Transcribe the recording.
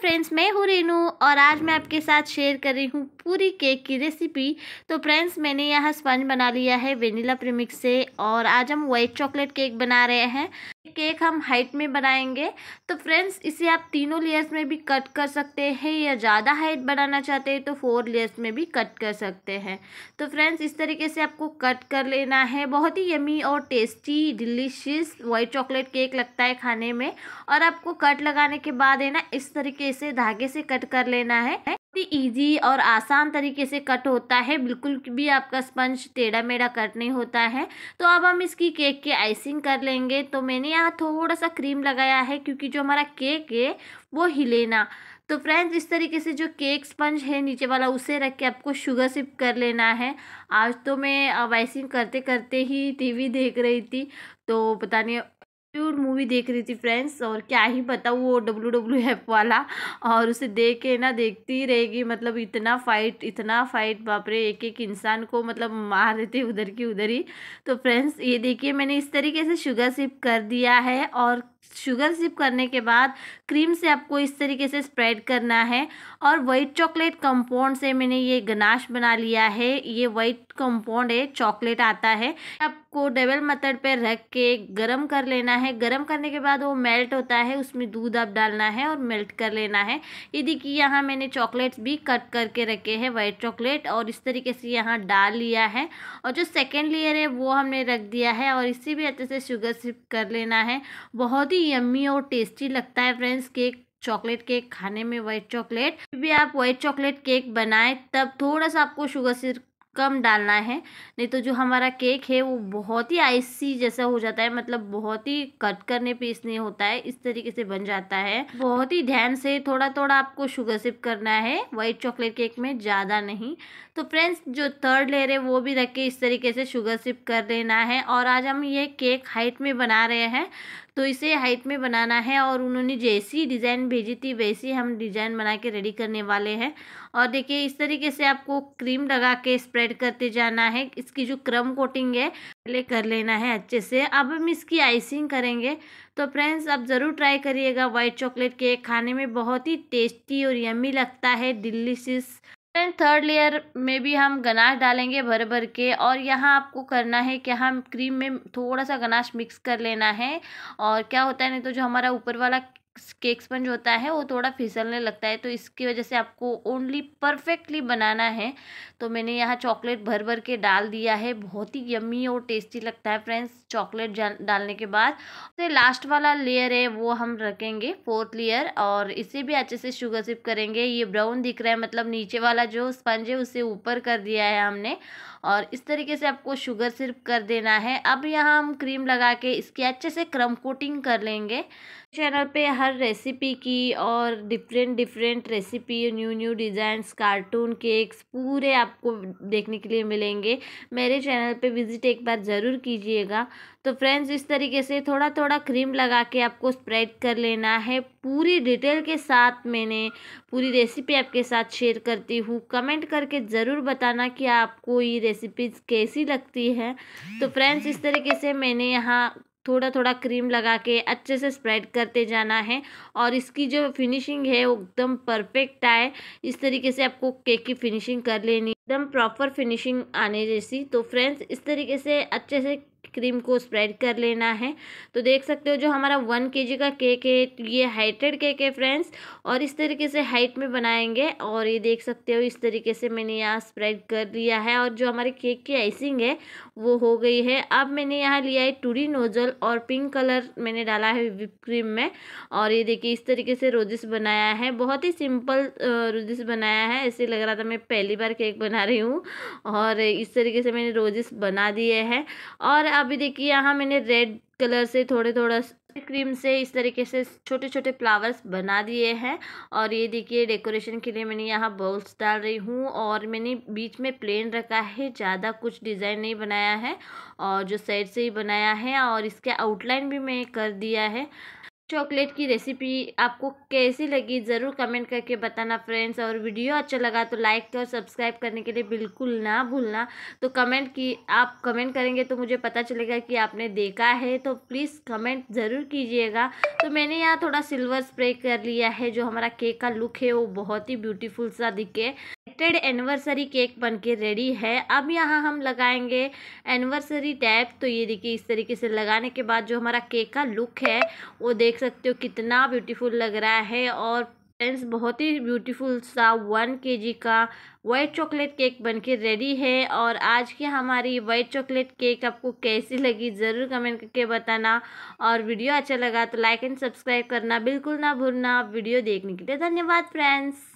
friends मैं हूँ रेनू और आज मैं आपके साथ शेयर कर रही हूँ पूरी केक की रेसिपी तो फ्रेंड्स मैंने यहाँ स्पंज बना लिया है वेनिला प्रीमिक्स से और आज हम वाइट चॉकलेट केक बना रहे हैं केक हम हाइट में बनाएंगे तो फ्रेंड्स इसे आप तीनों लेयर्स में भी कट कर सकते हैं या ज़्यादा हाइट बनाना चाहते हैं तो फोर लेयर्स में भी कट कर सकते हैं तो फ्रेंड्स इस तरीके से आपको कट कर लेना है बहुत ही यमी और tasty delicious white chocolate cake लगता है खाने में और आपको कट लगाने के बाद है ना इस तरीके से धागे से कट कर लेना है ही ईजी और आसान तरीके से कट होता है बिल्कुल भी आपका स्पंज टेढ़ा मेढ़ा कट नहीं होता है तो अब हम इसकी केक की आइसिंग कर लेंगे तो मैंने यहाँ थोड़ा सा क्रीम लगाया है क्योंकि जो हमारा केक है वो हिले ना तो फ्रेंड्स इस तरीके से जो केक स्पंज है नीचे वाला उसे रख के आपको शुगर सिप कर लेना है आज तो मैं आइसिंग करते करते ही टी देख रही थी तो पता नहीं प्योर मूवी देख रही थी फ्रेंड्स और क्या ही बताऊँ वो डब्ल्यू डब्ल्यू एफ वाला और उसे देख के ना देखती रहेगी मतलब इतना फाइट इतना फाइट बाप रे एक एक इंसान को मतलब मार देते उधर की उधर ही तो फ्रेंड्स ये देखिए मैंने इस तरीके से शुगर सिप कर दिया है और शुगर सिप करने के बाद क्रीम से आपको इस तरीके से स्प्रेड करना है और वाइट चॉकलेट कंपाउंड से मैंने ये गनाश बना लिया है ये वाइट कंपाउंड है चॉकलेट आता है आपको डबल मथड पे रख के गरम कर लेना है गरम करने के बाद वो मेल्ट होता है उसमें दूध आप डालना है और मेल्ट कर लेना है ये देखिए यहाँ मैंने चॉकलेट्स भी कट करके रखे हैं वाइट चॉकलेट और इस तरीके से यहाँ डाल लिया है और जो सेकेंड लेयर है वो हमने रख दिया है और इसी भी अच्छे से शुगर सिप कर लेना है बहुत ही ही यम्मी और टेस्टी लगता है फ्रेंड्स केक चॉकलेट केक खाने में व्हाइट चॉकलेट भी आप व्हाइट चॉकलेट केक बनाएं तब थोड़ा सा आपको शुगर सिर्फ कम डालना है नहीं तो जो हमारा केक है वो बहुत ही आइसी जैसा हो जाता है मतलब बहुत ही कट करने पे इसने होता है इस तरीके से बन जाता है बहुत ही ध्यान से थोड़ा थोड़ा आपको शुगर सिप करना है वाइट चॉकलेट केक में ज़्यादा नहीं तो फ्रेंड्स जो थर्ड लेयर है वो भी रख के इस तरीके से शुगर सिप कर लेना है और आज हम ये केक हाइट में बना रहे हैं तो इसे हाइट में बनाना है और उन्होंने जैसी डिज़ाइन भेजी थी वैसी हम डिज़ाइन बना के रेडी करने वाले हैं और देखिए इस तरीके से आपको क्रीम लगा के स्प्रेड ऐड करते जाना है इसकी जो क्रम कोटिंग है पहले कर लेना है अच्छे से अब हम इसकी आइसिंग करेंगे तो फ्रेंड्स आप ज़रूर ट्राई करिएगा वाइट चॉकलेट केक खाने में बहुत ही टेस्टी और यमी लगता है डिलीशियस फ्रेंड थर्ड लेयर में भी हम गनाश डालेंगे भर भर के और यहाँ आपको करना है कि हम क्रीम में थोड़ा सा गनाश मिक्स कर लेना है और क्या होता है नहीं तो जो हमारा ऊपर वाला केक स्पंज होता है वो थोड़ा फिसलने लगता है तो इसकी वजह से आपको ओनली परफेक्टली बनाना है तो मैंने यहाँ चॉकलेट भर भर के डाल दिया है बहुत ही यम्मी और टेस्टी लगता है फ्रेंड्स चॉकलेट डालने के बाद तो लास्ट वाला लेयर है वो हम रखेंगे फोर्थ लेयर और इसे भी अच्छे से शुगर सिप करेंगे ये ब्राउन दिख रहा है मतलब नीचे वाला जो स्पंज है उसे ऊपर कर दिया है हमने और इस तरीके से आपको शुगर सिर्फ कर देना है अब यहाँ हम क्रीम लगा के इसकी अच्छे से क्रम कोटिंग कर लेंगे चैनल पे हर रेसिपी की और different different recipe new new designs cartoon cakes पूरे आपको देखने के लिए मिलेंगे मेरे चैनल पे विज़िट एक बार ज़रूर कीजिएगा तो फ्रेंड्स इस तरीके से थोड़ा थोड़ा क्रीम लगा के आपको स्प्रेड कर लेना है पूरी डिटेल के साथ मैंने पूरी रेसिपी आपके साथ शेयर करती हूँ कमेंट करके ज़रूर बताना कि आपको ये रेसिपीज कैसी लगती है तो फ्रेंड्स इस तरीके से मैंने यहाँ थोड़ा थोड़ा क्रीम लगा के अच्छे से स्प्रेड करते जाना है और इसकी जो फिनिशिंग है वो एकदम परफेक्ट आए इस तरीके से आपको केक की फिनिशिंग कर लेनी एकदम प्रॉपर फिनिशिंग आने जैसी तो फ्रेंड्स इस तरीके से अच्छे से क्रीम को स्प्रेड कर लेना है तो देख सकते हो जो हमारा वन के का केक है ये हाइटेड केक है फ्रेंड्स और इस तरीके से हाइट में बनाएंगे और ये देख सकते हो इस तरीके से मैंने यहाँ स्प्रेड कर लिया है और जो हमारे केक की आइसिंग है वो हो गई है अब मैंने यहाँ लिया है टूरी नोजल और पिंक कलर मैंने डाला है विप क्रीम में और ये देखिए इस तरीके से रोजिस बनाया है बहुत ही सिंपल रोजिस बनाया है ऐसे लग रहा था मैं पहली बार केक बना रही हूँ और इस तरीके से मैंने रोजिस बना दिए हैं और अब अभी देखिए यहाँ मैंने रेड कलर से थोड़े थोड़ा क्रीम से इस तरीके से छोटे छोटे फ्लावर्स बना दिए हैं और ये देखिए डेकोरेशन के लिए मैंने यहाँ बॉल्स डाल रही हूँ और मैंने बीच में प्लेन रखा है ज़्यादा कुछ डिज़ाइन नहीं बनाया है और जो साइड से ही बनाया है और इसके आउटलाइन भी मैं कर दिया है चॉकलेट की रेसिपी आपको कैसी लगी ज़रूर कमेंट करके बताना फ्रेंड्स और वीडियो अच्छा लगा तो लाइक और सब्सक्राइब करने के लिए बिल्कुल ना भूलना तो कमेंट की आप कमेंट करेंगे तो मुझे पता चलेगा कि आपने देखा है तो प्लीज़ कमेंट ज़रूर कीजिएगा तो मैंने यहाँ थोड़ा सिल्वर स्प्रे कर लिया है जो हमारा केक का लुक है वो बहुत ही ब्यूटीफुल सा दिखे एक्टेड एनिवर्सरी केक बनके रेडी है अब यहाँ हम लगाएंगे एनिवर्सरी टैप तो ये देखिए इस तरीके से लगाने के बाद जो हमारा केक का लुक है वो देख सकते हो कितना ब्यूटीफुल लग रहा है और फ्रेंड्स बहुत ही ब्यूटीफुल सा वन केजी का वाइट चॉकलेट केक बनके रेडी है और आज की हमारी वाइट चॉकलेट केक आपको कैसी लगी ज़रूर कमेंट करके बताना और वीडियो अच्छा लगा तो लाइक एंड सब्सक्राइब करना बिल्कुल ना भूलना वीडियो देखने के लिए धन्यवाद फ्रेंड्स